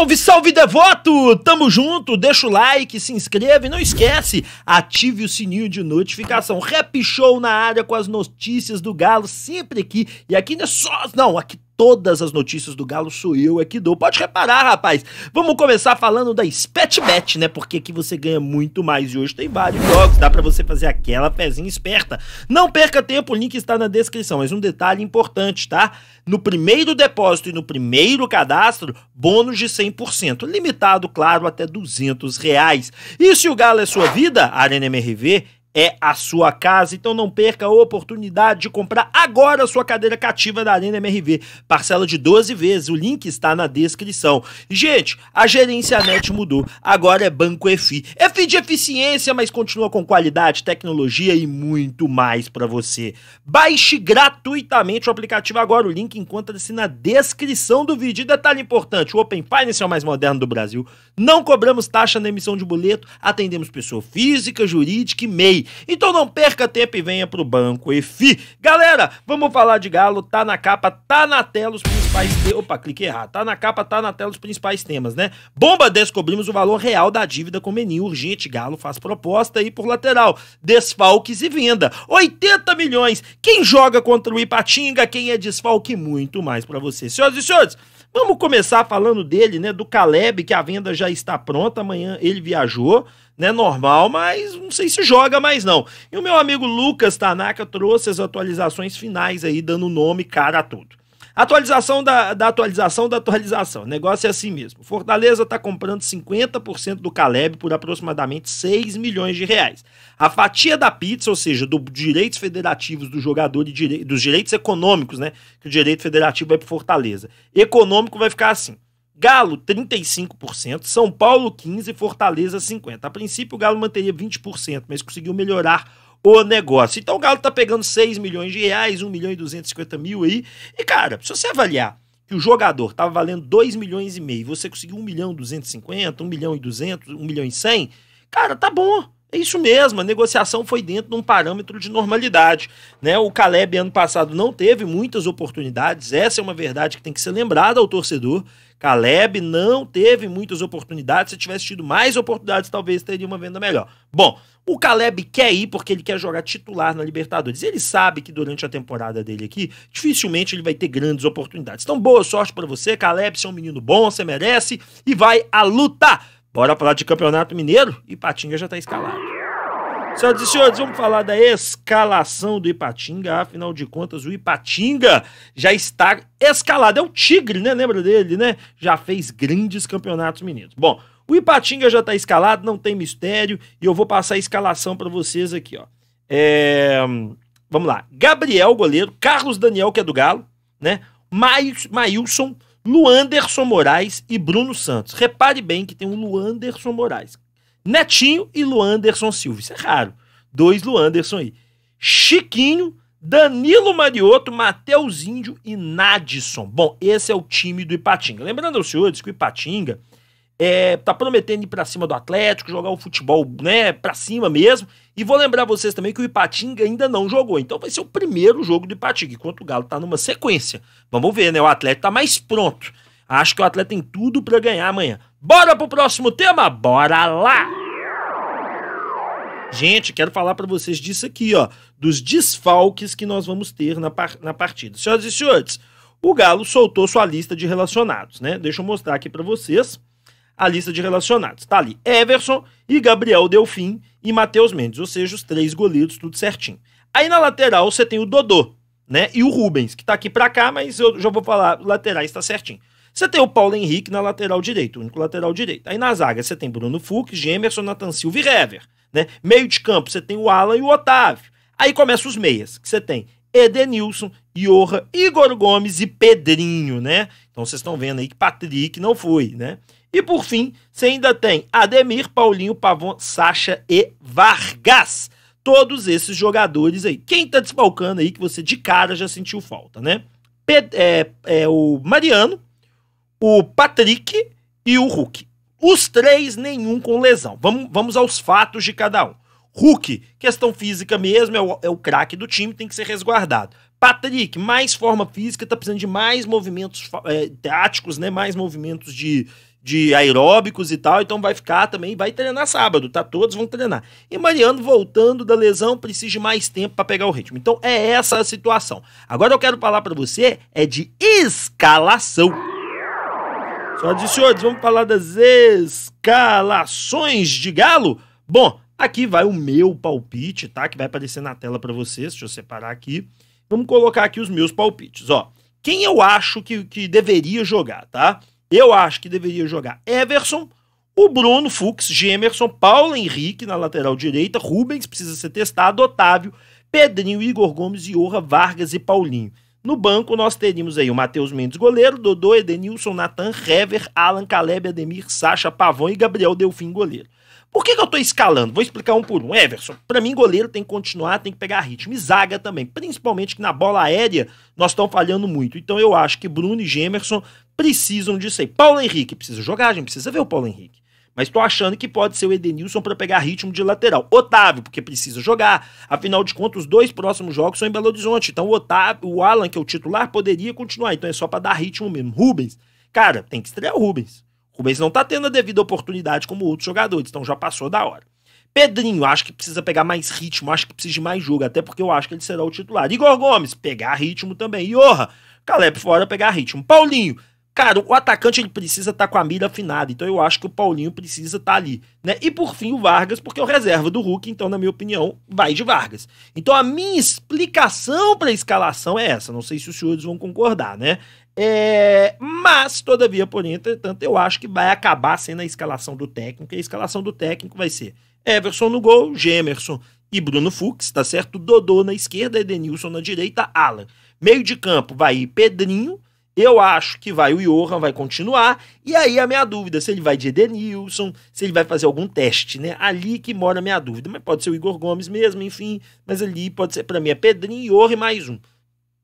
Salve, salve devoto! Tamo junto, deixa o like, se inscreva e não esquece, ative o sininho de notificação. Rap Show na área com as notícias do Galo sempre aqui. E aqui não é só. Não, aqui todas as notícias do Galo sou eu é que dou. Pode reparar, rapaz. Vamos começar falando da SpetBet, né? Porque aqui você ganha muito mais e hoje tem vários jogos. Dá para você fazer aquela pezinha esperta. Não perca tempo, o link está na descrição. Mas um detalhe importante, tá? No primeiro depósito e no primeiro cadastro, bônus de 100%. Limitado, claro, até 200 reais. E se o Galo é sua vida, Arena MRV é a sua casa. Então não perca a oportunidade de comprar agora a sua cadeira cativa da Arena MRV. Parcela de 12 vezes, o link está na descrição. Gente, a gerência net mudou, agora é Banco EFI. EFI de eficiência, mas continua com qualidade, tecnologia e muito mais para você. Baixe gratuitamente o aplicativo agora, o link encontra-se na descrição do vídeo. E detalhe importante, o Open Finance é o mais moderno do Brasil. Não cobramos taxa na emissão de boleto, atendemos pessoa física, jurídica e MEI. Então não perca tempo e venha pro Banco EFI. Galera, vamos falar de Galo, tá na capa, tá na tela os principais... Te... Opa, cliquei errado. Tá na capa, tá na tela os principais temas, né? Bomba, descobrimos o valor real da dívida com Menin. Urgente, Galo faz proposta aí por lateral. Desfalques e venda. 80 milhões. Quem joga contra o Ipatinga, quem é desfalque, muito mais para você. Senhoras e senhores... Vamos começar falando dele, né? Do Caleb, que a venda já está pronta. Amanhã ele viajou, né? Normal, mas não sei se joga mais não. E o meu amigo Lucas Tanaka trouxe as atualizações finais aí, dando nome cara a tudo. Atualização da, da atualização da atualização. O negócio é assim mesmo. Fortaleza está comprando 50% do Caleb por aproximadamente 6 milhões de reais. A fatia da pizza, ou seja, dos direitos federativos do jogador e direi dos direitos econômicos, né? Que o direito federativo vai é para Fortaleza. Econômico vai ficar assim. Galo 35%, São Paulo 15%, Fortaleza 50%. A princípio o Galo manteria 20%, mas conseguiu melhorar o negócio. Então o Galo tá pegando 6 milhões de reais, 1 milhão e 250 mil aí. E, cara, se você avaliar que o jogador tava valendo 2 milhões e meio, você conseguiu 1 milhão e 250, 1 milhão e 200, 1 milhão e 100, cara, tá bom. É isso mesmo, a negociação foi dentro de um parâmetro de normalidade. Né? O Caleb, ano passado, não teve muitas oportunidades, essa é uma verdade que tem que ser lembrada ao torcedor. Caleb não teve muitas oportunidades, se tivesse tido mais oportunidades, talvez teria uma venda melhor. Bom, o Caleb quer ir porque ele quer jogar titular na Libertadores. Ele sabe que durante a temporada dele aqui, dificilmente ele vai ter grandes oportunidades. Então, boa sorte para você, Caleb, você é um menino bom, você merece e vai a luta! Bora falar de Campeonato Mineiro? Ipatinga já está escalado. Senhoras e senhores, vamos falar da escalação do Ipatinga. Afinal de contas, o Ipatinga já está escalado. É o Tigre, né? Lembra dele, né? Já fez grandes campeonatos mineiros. Bom, o Ipatinga já está escalado, não tem mistério. E eu vou passar a escalação para vocês aqui, ó. É... Vamos lá. Gabriel, goleiro. Carlos Daniel, que é do Galo, né? Maílson. Luanderson Moraes e Bruno Santos. Repare bem que tem um Luanderson Moraes. Netinho e Luanderson Silva. Isso é raro. Dois Luanderson aí. Chiquinho, Danilo Marioto, Matheus Índio e Nadson. Bom, esse é o time do Ipatinga. Lembrando aos senhores que o Ipatinga é, tá prometendo ir para cima do Atlético, jogar o futebol, né, para cima mesmo. E vou lembrar vocês também que o Ipatinga ainda não jogou, então vai ser o primeiro jogo do Ipatinga, enquanto o Galo tá numa sequência. Vamos ver, né? O Atlético tá mais pronto. Acho que o Atlético tem tudo para ganhar amanhã. Bora pro próximo tema? Bora lá! Gente, quero falar para vocês disso aqui, ó, dos desfalques que nós vamos ter na, par na partida. Senhoras e senhores, o Galo soltou sua lista de relacionados, né? Deixa eu mostrar aqui para vocês a lista de relacionados. Tá ali Everson e Gabriel Delfim e Matheus Mendes, ou seja, os três goleiros, tudo certinho. Aí na lateral você tem o Dodô, né? E o Rubens, que tá aqui pra cá, mas eu já vou falar, laterais tá certinho. Você tem o Paulo Henrique na lateral direito o único lateral direito. Aí na zaga você tem Bruno Fux, Gemerson, Nathan Silva e Rever, né? Meio de campo você tem o Alan e o Otávio. Aí começa os meias, que você tem Edenilson, Iorra, Igor Gomes e Pedrinho, né? Então vocês estão vendo aí que Patrick não foi, né? E por fim, você ainda tem Ademir, Paulinho, Pavon, Sacha e Vargas. Todos esses jogadores aí. Quem tá desbalcando aí que você de cara já sentiu falta, né? É, é, o Mariano, o Patrick e o Hulk. Os três, nenhum com lesão. Vamos, vamos aos fatos de cada um. Hulk, questão física mesmo, é o, é o craque do time, tem que ser resguardado. Patrick, mais forma física, tá precisando de mais movimentos é, táticos, né? Mais movimentos de, de aeróbicos e tal, então vai ficar também, vai treinar sábado, tá? Todos vão treinar. E Mariano voltando da lesão precisa de mais tempo para pegar o ritmo. Então é essa a situação. Agora eu quero falar para você é de escalação. Só e senhores, vamos falar das escalações de Galo. Bom, aqui vai o meu palpite, tá? Que vai aparecer na tela para vocês, deixa eu separar aqui. Vamos colocar aqui os meus palpites, ó. Quem eu acho que, que deveria jogar, tá? Eu acho que deveria jogar Everson, o Bruno Fux, Gemerson, Paulo Henrique na lateral direita, Rubens precisa ser testado, Otávio, Pedrinho, Igor Gomes, Iorra, Vargas e Paulinho. No banco nós teríamos aí o Matheus Mendes goleiro, Dodô, Edenilson, Natan, Hever, Alan, Caleb, Ademir, Sacha, Pavão e Gabriel Delfim goleiro. Por que, que eu estou escalando? Vou explicar um por um. Everson, para mim, goleiro tem que continuar, tem que pegar ritmo. E zaga também, principalmente que na bola aérea nós estamos falhando muito. Então eu acho que Bruno e Gemerson precisam disso aí. Paulo Henrique precisa jogar, a gente precisa ver o Paulo Henrique. Mas estou achando que pode ser o Edenilson para pegar ritmo de lateral. Otávio, porque precisa jogar. Afinal de contas, os dois próximos jogos são em Belo Horizonte. Então o Otávio, o Alan, que é o titular, poderia continuar. Então é só para dar ritmo mesmo. Rubens, cara, tem que estrear o Rubens. Rubens não tá tendo a devida oportunidade como outros jogadores, então já passou da hora. Pedrinho, acho que precisa pegar mais ritmo, acho que precisa de mais jogo, até porque eu acho que ele será o titular. Igor Gomes, pegar ritmo também. Iorra, Caleb fora, pegar ritmo. Paulinho, cara, o atacante ele precisa estar tá com a mira afinada, então eu acho que o Paulinho precisa estar tá ali, né? E por fim o Vargas, porque é o reserva do Hulk, então na minha opinião, vai de Vargas. Então a minha explicação para a escalação é essa, não sei se os senhores vão concordar, né? É, mas, todavia, por entretanto, eu acho que vai acabar sendo a escalação do técnico. E a escalação do técnico vai ser Everson no gol, Gemerson e Bruno Fux, tá certo? Dodô na esquerda, Edenilson na direita, Alan. Meio de campo vai Pedrinho. Eu acho que vai o Johan, vai continuar. E aí a minha dúvida, se ele vai de Edenilson, se ele vai fazer algum teste, né? Ali que mora a minha dúvida. Mas pode ser o Igor Gomes mesmo, enfim. Mas ali pode ser, para mim, é Pedrinho, Johan e mais um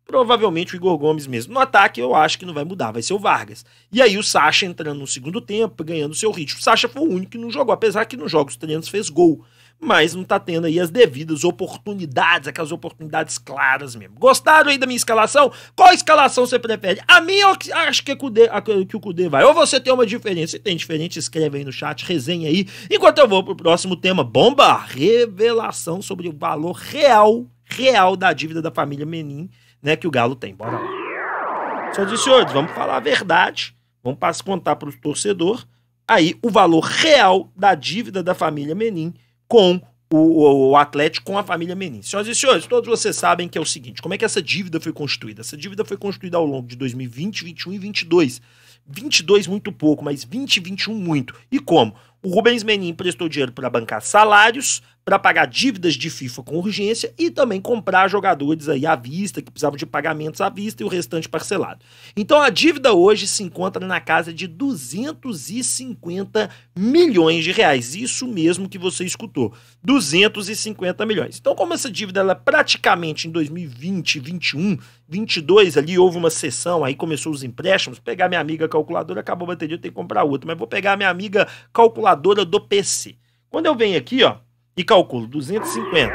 provavelmente o Igor Gomes mesmo. No ataque, eu acho que não vai mudar, vai ser o Vargas. E aí o Sacha entrando no segundo tempo, ganhando seu ritmo. O Sacha foi o único que não jogou, apesar que nos jogos treinos fez gol. Mas não tá tendo aí as devidas oportunidades, aquelas oportunidades claras mesmo. Gostaram aí da minha escalação? Qual escalação você prefere? A minha eu acho que, é Cudê, que o Cudê vai. Ou você tem uma diferença? Se tem diferente, escreve aí no chat, resenha aí. Enquanto eu vou pro próximo tema, bomba! Revelação sobre o valor real, real da dívida da família Menin né, que o Galo tem. Bora lá. Senhoras e senhores, vamos falar a verdade. Vamos passar contar para o torcedor aí o valor real da dívida da família Menin com o, o, Atlético com a família Menin. Senhoras e senhores, todos vocês sabem que é o seguinte: como é que essa dívida foi construída? Essa dívida foi construída ao longo de 2020, 21 e 22. 22 muito pouco, mas 20 e 21 muito. E como? O Rubens Menin emprestou dinheiro para bancar salários, para pagar dívidas de FIFA com urgência e também comprar jogadores aí à vista, que precisavam de pagamentos à vista e o restante parcelado. Então a dívida hoje se encontra na casa de 250 milhões de reais. Isso mesmo que você escutou, 250 milhões. Então como essa dívida ela é praticamente em 2020, 2021, 22 ali houve uma sessão, aí começou os empréstimos, pegar minha amiga calculadora, acabou a bateria, eu tenho que comprar outra, mas vou pegar minha amiga calculadora do PC. Quando eu venho aqui, ó, e calculo 250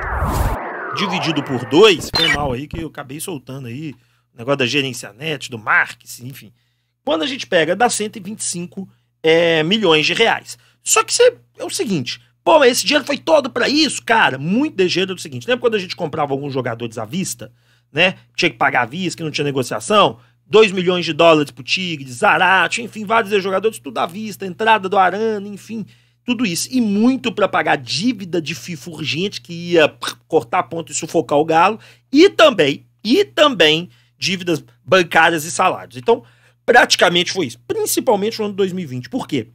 dividido por 2, foi mal aí que eu acabei soltando aí o negócio da gerência net, do marketing, enfim. Quando a gente pega, dá 125 é, milhões de reais. Só que cê, é o seguinte, pô, esse dinheiro foi todo para isso, cara. Muito de dinheiro é o seguinte, lembra quando a gente comprava alguns jogadores à vista, né? Tinha que pagar à vista, que não tinha negociação? 2 milhões de dólares pro Tigre, Zarate, enfim, vários jogadores, tudo à vista, entrada do Arana, enfim tudo isso. E muito para pagar dívida de FIFA urgente, que ia cortar a ponta e sufocar o galo, e também, e também dívidas bancárias e salários. Então, praticamente foi isso. Principalmente no ano de 2020. Por quê?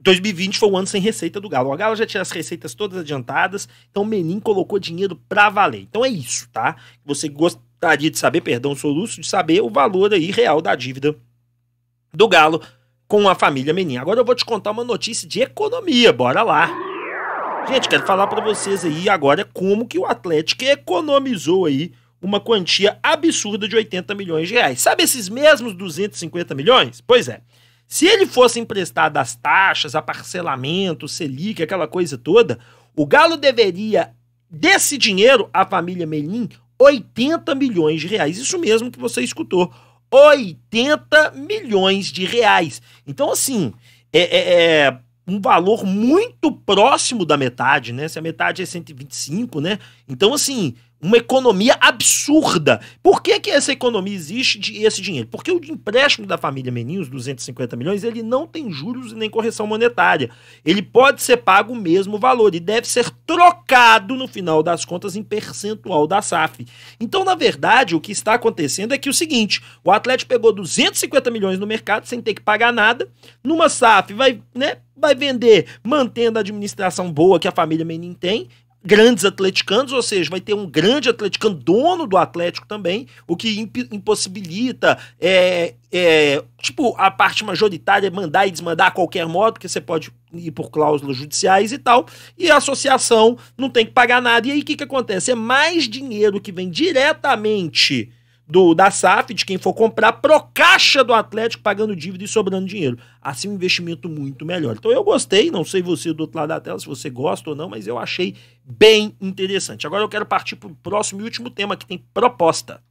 2020 foi o um ano sem receita do Galo. O Galo já tinha as receitas todas adiantadas, então o Menin colocou dinheiro para valer. Então é isso, tá? Você gostaria de saber, perdão, soluço, de saber o valor aí real da dívida do Galo com a família Menin. Agora eu vou te contar uma notícia de economia, bora lá. Gente, quero falar para vocês aí agora como que o Atlético economizou aí uma quantia absurda de 80 milhões de reais. Sabe esses mesmos 250 milhões? Pois é. Se ele fosse emprestado as taxas, a parcelamento, Selic, aquela coisa toda, o Galo deveria desse dinheiro à família Menin 80 milhões de reais. Isso mesmo que você escutou. 80 milhões de reais. Então, assim, é, é, é um valor muito próximo da metade, né? Se a metade é 125, né? Então, assim, uma economia absurda. Por que, que essa economia existe de esse dinheiro? Porque o empréstimo da família os 250 milhões, ele não tem juros nem correção monetária. Ele pode ser pago o mesmo valor e deve ser trocado, no final das contas, em percentual da SAF. Então, na verdade, o que está acontecendo é que o seguinte: o Atlético pegou 250 milhões no mercado sem ter que pagar nada. Numa SAF vai, né? Vai vender mantendo a administração boa que a família Menin tem grandes atleticanos, ou seja, vai ter um grande atleticano dono do Atlético também, o que impossibilita, é, é, tipo, a parte majoritária mandar e desmandar a qualquer modo, porque você pode ir por cláusulas judiciais e tal, e a associação não tem que pagar nada. E aí o que, que acontece? É mais dinheiro que vem diretamente do, da SAF, de quem for comprar, pro caixa do Atlético, pagando dívida e sobrando dinheiro. Assim, um investimento muito melhor. Então, eu gostei, não sei você do outro lado da tela, se você gosta ou não, mas eu achei bem interessante. Agora eu quero partir pro próximo e último tema, que tem proposta.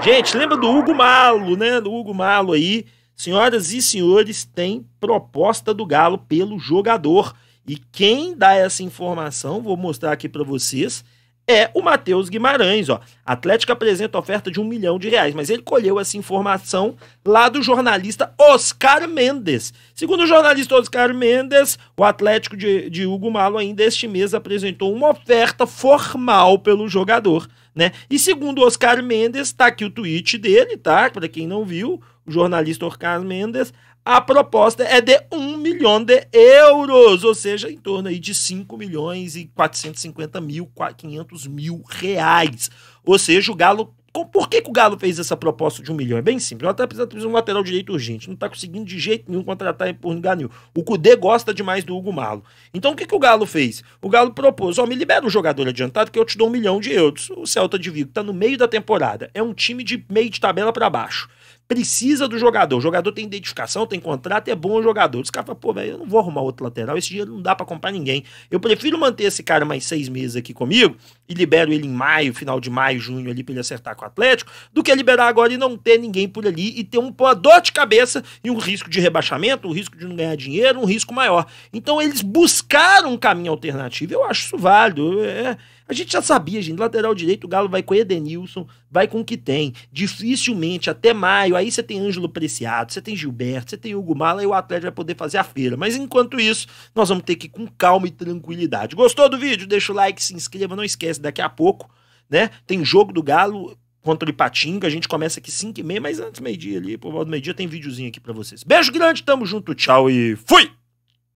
Gente, lembra do Hugo Malo, né? Do Hugo Malo aí. Senhoras e senhores, tem proposta do Galo pelo jogador. E quem dá essa informação, vou mostrar aqui para vocês, é o Matheus Guimarães, ó. Atlético apresenta oferta de um milhão de reais, mas ele colheu essa informação lá do jornalista Oscar Mendes. Segundo o jornalista Oscar Mendes, o Atlético de, de Hugo Malo ainda este mês apresentou uma oferta formal pelo jogador, né? E segundo Oscar Mendes, tá aqui o tweet dele, tá? Para quem não viu, o jornalista Oscar Mendes, a proposta é de 1 milhão de euros, ou seja, em torno aí de 5 milhões e 450 mil, 500 mil reais. Ou seja, o Galo por que, que, o Galo fez essa proposta de um milhão? É bem simples. Ela está precisando de um lateral direito urgente. Não está conseguindo de jeito nenhum contratar por lugar nenhum. O Cudê gosta demais do Hugo Malo. Então o que, que o Galo fez? O Galo propôs: ó, me libera o um jogador adiantado que eu te dou um milhão de euros. O Celta de Vigo está no meio da temporada. É um time de meio de tabela para baixo precisa do jogador. O jogador tem identificação, tem contrato, é bom jogador. Os caras falam, pô, velho, eu não vou arrumar outro lateral, esse dinheiro não dá para comprar ninguém. Eu prefiro manter esse cara mais seis meses aqui comigo e libero ele em maio, final de maio, junho ali pra ele acertar com o Atlético, do que liberar agora e não ter ninguém por ali e ter um pô, dor de cabeça e um risco de rebaixamento, um risco de não ganhar dinheiro, um risco maior. Então eles buscaram um caminho alternativo, eu acho isso válido. É, a gente já sabia, gente. Lateral direito, o Galo vai com Edenilson, vai com o que tem. Dificilmente, até maio, aí você tem Ângelo Preciado, você tem Gilberto, você tem Hugo Mala e o Atlético vai poder fazer a feira. Mas enquanto isso, nós vamos ter que ir com calma e tranquilidade. Gostou do vídeo? Deixa o like, se inscreva, não esquece, daqui a pouco, né? Tem jogo do Galo contra o Ipatinga, a gente começa aqui 5 e meia, mas antes meio-dia ali, por volta do meio-dia tem videozinho aqui para vocês. Beijo grande, tamo junto, tchau e fui!